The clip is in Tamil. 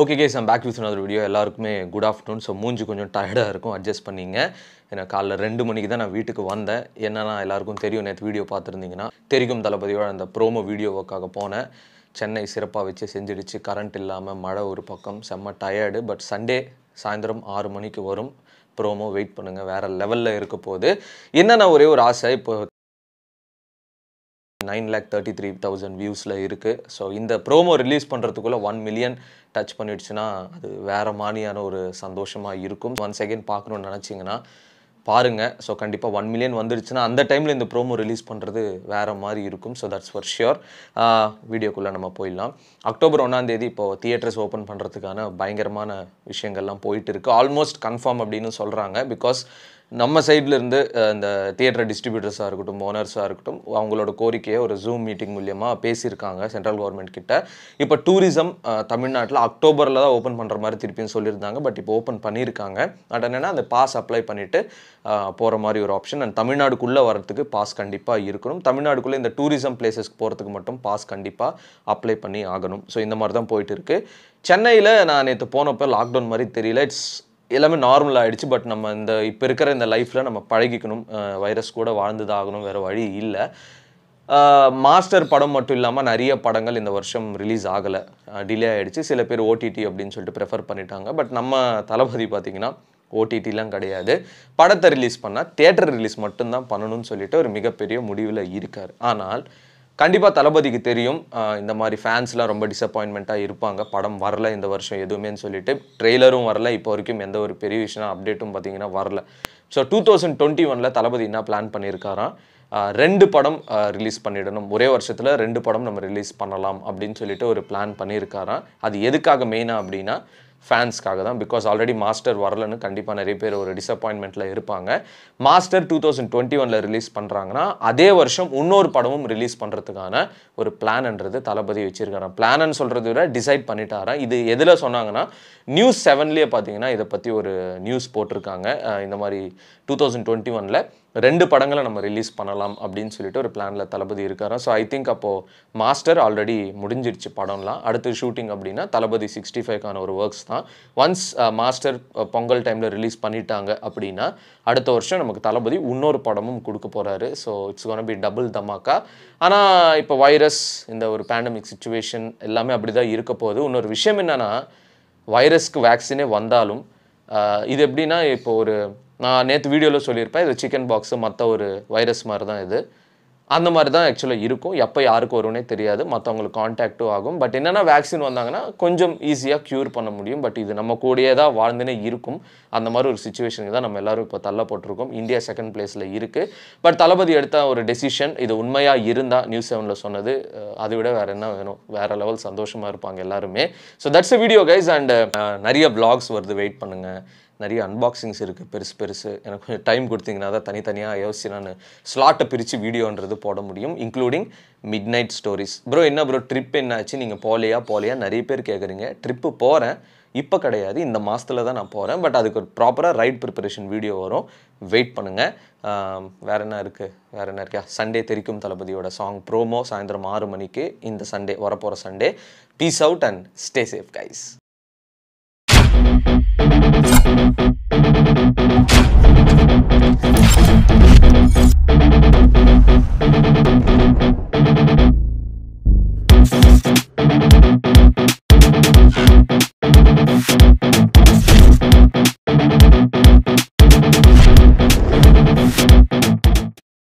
ஓகே கேஸ் நான் பேக் வித் அனதர் வீடியோ எல்லாருக்குமே குட் ஆஃப்டர்நூன் ஸோ மூஞ்சி கொஞ்சம் டயர்டாக இருக்கும் அட்ஜஸ்ட் பண்ணிங்க ஏன்னா காலைல ரெண்டு மணிக்கு தான் நான் வீட்டுக்கு வந்தேன் என்னென்னா எல்லாருக்கும் தெரியும் நேற்று வீடியோ பார்த்துருந்தீங்கன்னா தெரியும் தளபதியோட அந்த ப்ரோமோ வீடியோவுக்காக போனேன் சென்னை சிறப்பாக வச்சு செஞ்சிடுச்சு கரண்ட் இல்லாமல் மழை ஒரு பக்கம் செம்ம டயர்டு பட் சண்டே சாயந்தரம் ஆறு மணிக்கு வரும் ப்ரோமோ வெயிட் பண்ணுங்கள் வேறு லெவலில் இருக்க போது என்னென்ன ஒரே ஒரு ஆசை இப்போ nine lakh thirty three thousand வியூஸில் இருக்குது ஸோ இந்த ப்ரோமோ ரிலீஸ் பண்ணுறதுக்குள்ளே ஒன் மில்லியன் டச் பண்ணிடுச்சுன்னா அது வேறு மாதிரியான ஒரு சந்தோஷமாக இருக்கும் ஒன் செகண்ட் பார்க்கணுன்னு நினச்சிங்கன்னா பாருங்கள் ஸோ கண்டிப்பாக ஒன் மில்லியன் வந்துடுச்சுன்னா அந்த டைமில் இந்த ப்ரோமோ ரிலீஸ் பண்ணுறது வேறு மாதிரி இருக்கும் ஸோ தட்ஸ் ஃபார் ஷியோர் வீடியோக்குள்ளே நம்ம போயிடலாம் அக்டோபர் ஒன்றாந்தேதி இப்போது தியேட்டர்ஸ் ஓப்பன் பண்ணுறதுக்கான பயங்கரமான விஷயங்கள்லாம் போயிட்டு இருக்குது ஆல்மோஸ்ட் கன்ஃபார்ம் அப்படின்னு சொல்கிறாங்க பிகாஸ் நம்ம சைடில் இருந்து இந்த தியேட்டர் டிஸ்ட்ரிபியூட்டர்ஸாக இருக்கட்டும் ஓனர்ஸாக இருக்கட்டும் அவங்களோட கோரிக்கையை ஒரு ஜூம் மீட்டிங் மூலியமாக பேசியிருக்காங்க சென்ட்ரல் கவர்மெண்ட் கிட்ட இப்போ டூரிசம் தமிழ்நாட்டில் அக்டோபரில் தான் ஓப்பன் பண்ணுற மாதிரி திருப்பியும் சொல்லியிருந்தாங்க பட் இப்போ ஓப்பன் பண்ணியிருக்காங்க பட் என்னென்னா அந்த பாஸ் அப்ளை பண்ணிவிட்டு போகிற மாதிரி ஒரு ஆப்ஷன் அண்ட் தமிழ்நாடுக்குள்ளே வரத்துக்கு பாஸ் கண்டிப்பாக இருக்கணும் தமிழ்நாடுக்குள்ளே இந்த டூரிசம் பிளேசஸ்க்கு போகிறதுக்கு மட்டும் பாஸ் கண்டிப்பாக அப்ளை பண்ணி ஆகணும் ஸோ இந்த மாதிரி தான் போயிட்டு இருக்குது சென்னையில் நான் நேற்று போனப்போ லாக்டவுன் மாதிரி தெரியல இட்ஸ் எல்லாமே நார்மல் ஆகிடுச்சு பட் நம்ம இந்த இப்போ இருக்கிற இந்த லைஃப்பில் நம்ம பழகிக்கணும் வைரஸ் கூட வாழ்ந்ததாகணும் வேறு வழி இல்லை மாஸ்டர் படம் மட்டும் இல்லாமல் நிறைய படங்கள் இந்த வருஷம் ரிலீஸ் ஆகலை டிலே ஆகிடுச்சு சில பேர் ஓடிடி அப்படின்னு சொல்லிட்டு ப்ரிஃபர் பண்ணிட்டாங்க பட் நம்ம தளபதி பார்த்திங்கன்னா ஓடிடிலாம் கிடையாது படத்தை ரிலீஸ் பண்ணால் தேட்டர் ரிலீஸ் மட்டும்தான் பண்ணணும்னு சொல்லிட்டு ஒரு மிகப்பெரிய முடிவில் இருக்கார் ஆனால் கண்டிப்பாக தளபதிக்கு தெரியும் இந்த மாதிரி ஃபேன்ஸ்லாம் ரொம்ப டிசப்பாயின்மெண்ட்டாக இருப்பாங்க படம் வரல இந்த வருஷம் எதுவுமேன்னு சொல்லிட்டு ட்ரெய்லரும் வரல இப்போ வரைக்கும் எந்த ஒரு பெரிய விஷயம் அப்டேட்டும் பார்த்தீங்கன்னா வரல ஸோ டூ தௌசண்ட் டுவெண்ட்டி ஒனில் தளபதி என்ன பிளான் பண்ணியிருக்காராம் ரெண்டு படம் ரிலீஸ் பண்ணிடணும் ஒரே வருஷத்தில் ரெண்டு படம் நம்ம ரிலீஸ் பண்ணலாம் அப்படின்னு சொல்லிட்டு ஒரு பிளான் பண்ணியிருக்காராம் அது எதுக்காக மெயினாக அப்படின்னா ஃபேன்ஸ்க்காக தான் பிகாஸ் ஆல்ரெடி மாஸ்டர் வரலன்னு கண்டிப்பாக நிறைய பேர் ஒரு டிசப்பாயின்மெண்ட்டில் இருப்பாங்க மாஸ்டர் டூ தௌசண்ட் டுவெண்ட்டி ஒனில் ரிலீஸ் பண்ணுறாங்கன்னா அதே வருஷம் இன்னொரு படமும் ரிலீஸ் பண்ணுறதுக்கான ஒரு பிளான்ன்றது தளபதி வச்சுருக்காராம் பிளான்னு சொல்கிறத விட டிசைட் பண்ணிட்டாராம் இது எதில் சொன்னாங்கன்னா நியூஸ் செவன்லேயே பார்த்தீங்கன்னா இதை பற்றி ஒரு நியூஸ் போட்டிருக்காங்க இந்த மாதிரி டூ தௌசண்ட் டுவெண்ட்டி ஒனில் ரெண்டு படங்களை நம்ம ரிலீஸ் பண்ணலாம் அப்படின்னு சொல்லிட்டு ஒரு பிளானில் தளபதி இருக்கார் ஸோ ஐ திங்க் அப்போது மாஸ்டர் ஆல்ரெடி முடிஞ்சிருச்சு படம்லாம் அடுத்து ஷூட்டிங் அப்படின்னா தளபதி சிக்ஸ்டி ஃபைவ்க்கான ஒரு ஒர்க்ஸ் தான் ஒன்ஸ் மாஸ்டர் பொங்கல் டைமில் ரிலீஸ் பண்ணிட்டாங்க அப்படின்னா அடுத்த வருஷம் நமக்கு தளபதி இன்னொரு படமும் கொடுக்க போகிறாரு so it's gonna be double தமாக்கா ஆனால் இப்போ வைரஸ் இந்த ஒரு பேண்டமிக் சுச்சுவேஷன் எல்லாமே அப்படி தான் இருக்க போகுது இன்னொரு விஷயம் என்னென்னா வைரஸ்க்கு வேக்சினே வந்தாலும் இது எப்படின்னா இப்போ ஒரு நான் நேற்று வீடியோவில் சொல்லியிருப்பேன் இது சிக்கன் பாக்ஸு மற்ற ஒரு வைரஸ் மாதிரி தான் இது அந்த மாதிரி தான் ஆக்சுவலாக இருக்கும் எப்போ யாருக்கு வரும்னே தெரியாது மற்றவங்களுக்கு காண்டாக்டும் ஆகும் பட் என்னென்னா வேக்சின் வந்தாங்கன்னா கொஞ்சம் ஈஸியாக க்யூர் பண்ண முடியும் பட் இது நம்ம கூடயே தான் வாழ்ந்துனே இருக்கும் அந்த மாதிரி ஒரு சுச்சுவேஷனுக்கு தான் நம்ம எல்லோரும் இப்போ தள்ளப்பட்டிருக்கோம் இந்தியா செகண்ட் பிளேஸில் இருக்குது பட் தளபதி எடுத்த ஒரு டெசிஷன் இது உண்மையாக இருந்தால் நியூஸ் செவனில் சொன்னது அதை விட வேறு என்ன வேணும் வேறு லெவல் சந்தோஷமாக இருப்பாங்க எல்லாருமே so that's a video guys and நிறைய பிளாக்ஸ் வருது வெயிட் பண்ணுங்கள் நிறைய அன்பாக்சிங்ஸ் இருக்குது பெருசு பெருசு எனக்கு கொஞ்சம் டைம் கொடுத்தீங்கன்னா தான் தனித்தனியாக யோசிச்சு நான் ஸ்லாட்டை பிரித்து வீடியோன்றது போட முடியும் including midnight stories bro என்ன ப்ரோ ட்ரிப் என்னாச்சு நீங்கள் போலையா போலையா நிறைய பேர் கேட்குறீங்க ட்ரிப்பு போகிறேன் இப்போ கிடையாது இந்த மாதத்தில் தான் நான் போகிறேன் பட் அதுக்கு ப்ராப்பராக ரைட் ப்ரிப்பரேஷன் வீடியோ வரும் வெயிட் பண்ணுங்கள் வேறு என்ன இருக்குது வேறு என்ன இருக்கா சண்டே தெரிக்கும் தளபதியோட சாங் ப்ரோமோ சாயந்தரம் ஆறு மணிக்கு இந்த சண்டே வரப்போகிற Sunday peace out and stay safe guys